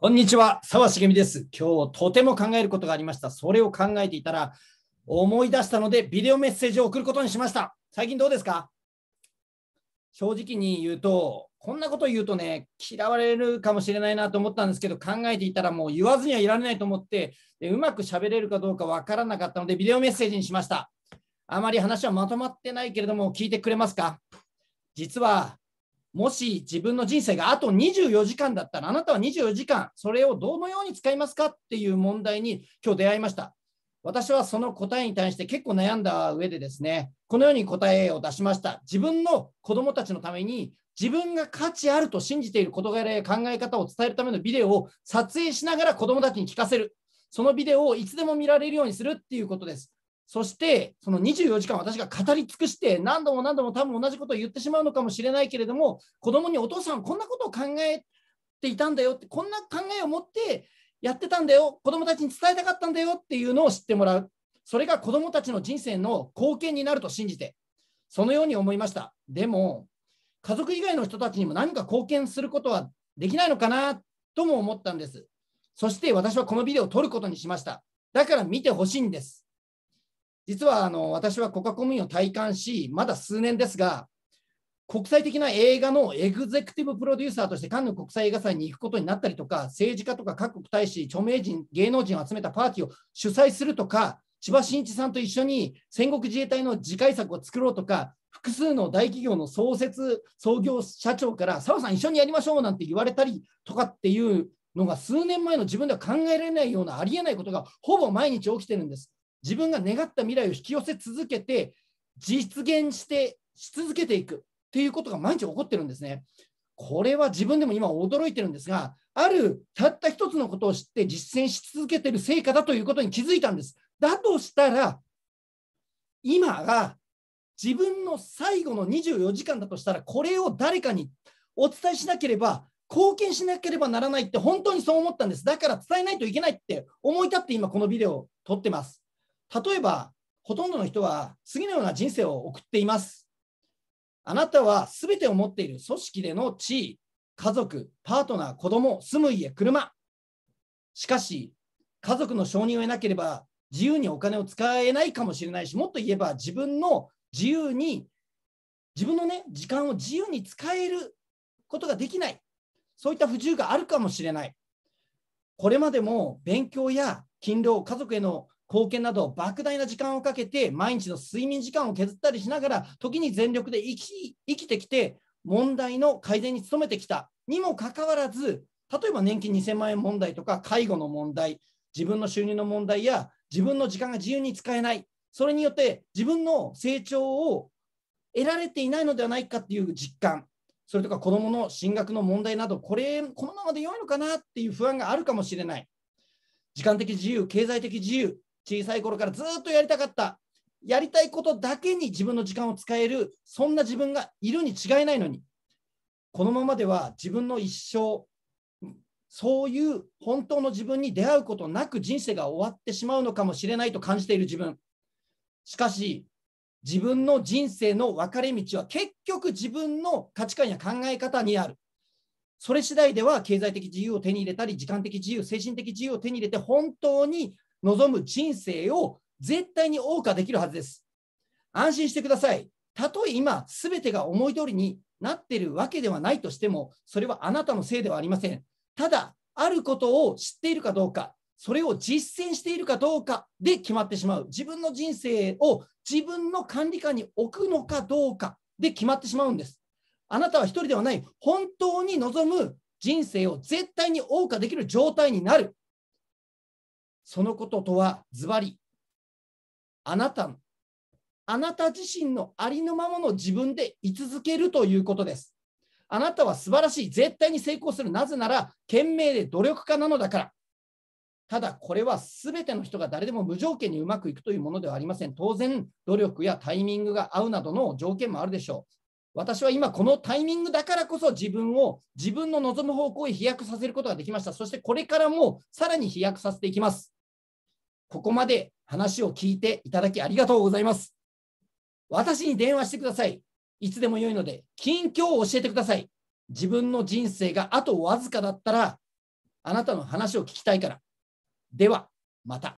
こんにちは、沢茂美です。今日とても考えることがありました。それを考えていたら思い出したのでビデオメッセージを送ることにしました。最近どうですか正直に言うと、こんなこと言うとね、嫌われるかもしれないなと思ったんですけど、考えていたらもう言わずにはいられないと思ってで、うまく喋れるかどうかわからなかったのでビデオメッセージにしました。あまり話はまとまってないけれども、聞いてくれますか実はもし自分の人生があと24時間だったら、あなたは24時間、それをどのように使いますかっていう問題に今日出会いました。私はその答えに対して結構悩んだ上でですね、このように答えを出しました。自分の子供たちのために自分が価値あると信じている事柄や考え方を伝えるためのビデオを撮影しながら子供たちに聞かせる。そのビデオをいつでも見られるようにするっていうことです。そして、その24時間私が語り尽くして、何度も何度も多分同じことを言ってしまうのかもしれないけれども、子供にお父さん、こんなことを考えていたんだよって、こんな考えを持ってやってたんだよ、子供たちに伝えたかったんだよっていうのを知ってもらう。それが子供たちの人生の貢献になると信じて、そのように思いました。でも、家族以外の人たちにも何か貢献することはできないのかなとも思ったんです。そして私はこのビデオを撮ることにしました。だから見てほしいんです。実はあの私はコカ・コミンを体感し、まだ数年ですが、国際的な映画のエグゼクティブプロデューサーとしてカンヌ国際映画祭に行くことになったりとか、政治家とか各国大使、著名人、芸能人を集めたパーティーを主催するとか、千葉真一さんと一緒に戦国自衛隊の次回作を作ろうとか、複数の大企業の創設、創業社長から、澤さん一緒にやりましょうなんて言われたりとかっていうのが数年前の自分では考えられないようなありえないことがほぼ毎日起きてるんです。自分が願った未来を引き寄せ続けて実現してし続けていくっていうことが毎日起こってるんですね。これは自分でも今驚いてるんですが、あるたった一つのことを知って実践し続けてる成果だということに気づいたんです。だとしたら、今が自分の最後の24時間だとしたら、これを誰かにお伝えしなければ、貢献しなければならないって本当にそう思ったんです。だから伝えないといけないって思い立って今このビデオを撮ってます。例えば、ほとんどの人は次のような人生を送っています。あなたは全てを持っている組織での地位、家族、パートナー、子供、住む家、車。しかし、家族の承認を得なければ自由にお金を使えないかもしれないし、もっと言えば自分の自由に、自分のね、時間を自由に使えることができない。そういった不自由があるかもしれない。これまでも勉強や勤労、家族への貢献など莫大な時間をかけて毎日の睡眠時間を削ったりしながら時に全力で生き生きてきて問題の改善に努めてきたにもかかわらず例えば年金2000万円問題とか介護の問題自分の収入の問題や自分の時間が自由に使えないそれによって自分の成長を得られていないのではないかっていう実感それとか子どもの進学の問題などこれこのままで良いのかなっていう不安があるかもしれない時間的自由経済的自由小さい頃からずっとやりたかった、やりたいことだけに自分の時間を使える、そんな自分がいるに違いないのに、このままでは自分の一生、そういう本当の自分に出会うことなく人生が終わってしまうのかもしれないと感じている自分。しかし、自分の人生の分かれ道は結局自分の価値観や考え方にある。それ次第では経済的自由を手に入れたり、時間的自由、精神的自由を手に入れて、本当に望む人生を絶対に謳歌できるはずです。安心してください。たとえ今、すべてが思い通りになっているわけではないとしても、それはあなたのせいではありません。ただ、あることを知っているかどうか、それを実践しているかどうかで決まってしまう。自分の人生を自分の管理下に置くのかどうかで決まってしまうんです。あなたは一人ではない、本当に望む人生を絶対に謳歌できる状態になる。そのこととはズバリあなたのあなた自身のありのままの自分で居続けるということです。あなたは素晴らしい。絶対に成功する。なぜなら、懸命で努力家なのだから。ただ、これは全ての人が誰でも無条件にうまくいくというものではありません。当然、努力やタイミングが合うなどの条件もあるでしょう。私は今、このタイミングだからこそ自分を自分の望む方向へ飛躍させることができました。そして、これからもさらに飛躍させていきます。ここまで話を聞いていただきありがとうございます。私に電話してください。いつでも良いので、近況を教えてください。自分の人生があとわずかだったら、あなたの話を聞きたいから。では、また。